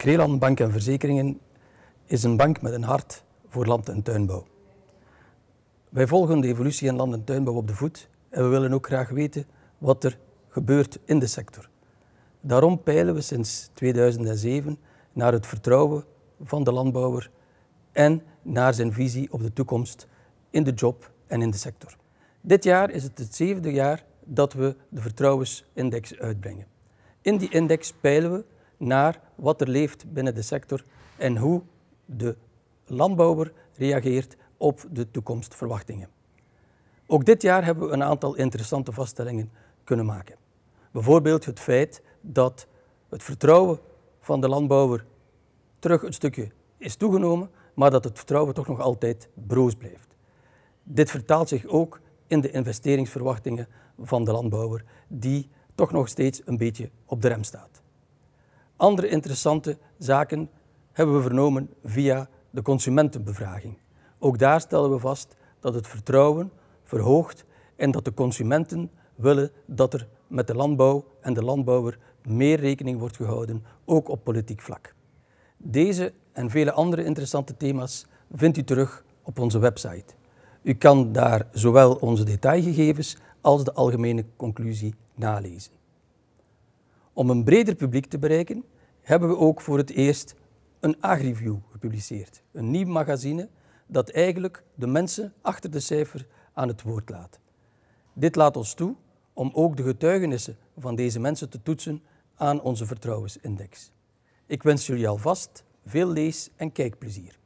Kreeland Bank en Verzekeringen is een bank met een hart voor land- en tuinbouw. Wij volgen de evolutie in land- en tuinbouw op de voet en we willen ook graag weten wat er gebeurt in de sector. Daarom peilen we sinds 2007 naar het vertrouwen van de landbouwer en naar zijn visie op de toekomst in de job en in de sector. Dit jaar is het het zevende jaar dat we de vertrouwensindex uitbrengen. In die index peilen we naar wat er leeft binnen de sector en hoe de landbouwer reageert op de toekomstverwachtingen. Ook dit jaar hebben we een aantal interessante vaststellingen kunnen maken. Bijvoorbeeld het feit dat het vertrouwen van de landbouwer terug een stukje is toegenomen, maar dat het vertrouwen toch nog altijd broos blijft. Dit vertaalt zich ook in de investeringsverwachtingen van de landbouwer, die toch nog steeds een beetje op de rem staat. Andere interessante zaken hebben we vernomen via de consumentenbevraging. Ook daar stellen we vast dat het vertrouwen verhoogt en dat de consumenten willen dat er met de landbouw en de landbouwer meer rekening wordt gehouden, ook op politiek vlak. Deze en vele andere interessante thema's vindt u terug op onze website. U kan daar zowel onze detailgegevens als de algemene conclusie nalezen. Om een breder publiek te bereiken, hebben we ook voor het eerst een agriview gepubliceerd. Een nieuw magazine dat eigenlijk de mensen achter de cijfer aan het woord laat. Dit laat ons toe om ook de getuigenissen van deze mensen te toetsen aan onze vertrouwensindex. Ik wens jullie alvast veel lees- en kijkplezier.